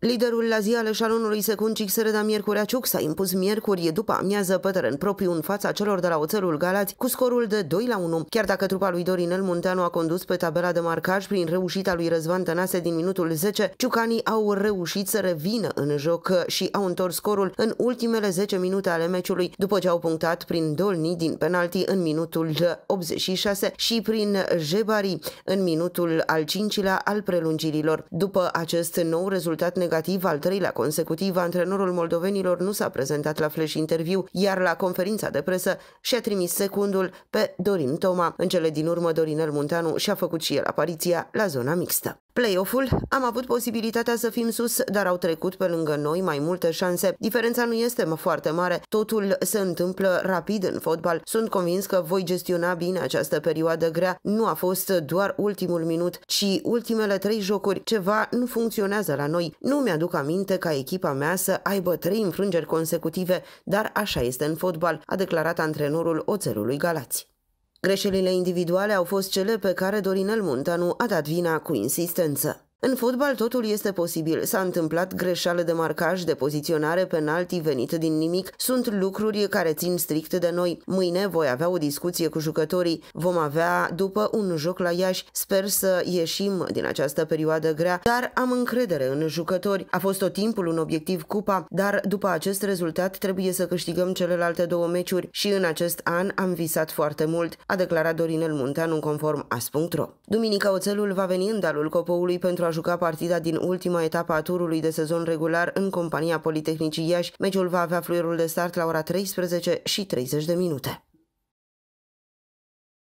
Liderul la ziale șalonului Secundcic Sereda Miercurea Ciuc s-a impus miercuri după amiază pe teren propriu în fața celor de la Oțelul Galați cu scorul de 2 la 1. Chiar dacă trupa lui Dorinel Munteanu a condus pe tabela de marcaj prin reușita lui Răzvan Tănase din minutul 10, ciucanii au reușit să revină în joc și au întors scorul în ultimele 10 minute ale meciului după ce au punctat prin Dolni din penalti în minutul 86 și prin Jebari în minutul al 5-lea al prelungirilor. După acest nou rezultat negativ, al treilea consecutiv, antrenorul moldovenilor nu s-a prezentat la flash interviu, iar la conferința de presă și-a trimis secundul pe Dorin Toma. În cele din urmă, Dorinel Munteanu și-a făcut și el apariția la zona mixtă play ul am avut posibilitatea să fim sus, dar au trecut pe lângă noi mai multe șanse. Diferența nu este foarte mare, totul se întâmplă rapid în fotbal. Sunt convins că voi gestiona bine această perioadă grea. Nu a fost doar ultimul minut, ci ultimele trei jocuri. Ceva nu funcționează la noi. Nu mi-aduc aminte ca echipa mea să aibă trei înfrângeri consecutive, dar așa este în fotbal, a declarat antrenorul Oțelului Galați. Greșelile individuale au fost cele pe care Dorinel Munteanu a dat vina cu insistență. În fotbal totul este posibil. S-a întâmplat greșeală de marcaj, de poziționare, penalti venit din nimic. Sunt lucruri care țin strict de noi. Mâine voi avea o discuție cu jucătorii. Vom avea după un joc la Iași. Sper să ieșim din această perioadă grea, dar am încredere în jucători. A fost tot timpul un obiectiv cupa, dar după acest rezultat trebuie să câștigăm celelalte două meciuri și în acest an am visat foarte mult, a declarat Dorinel Munteanu conform as.ro. Duminica oțelul va veni în dalul copoului pentru a juca partida din ultima etapă a turului de sezon regular în compania Politehnicii Iași. Meciul va avea fluierul de start la ora 13 și 30 de minute.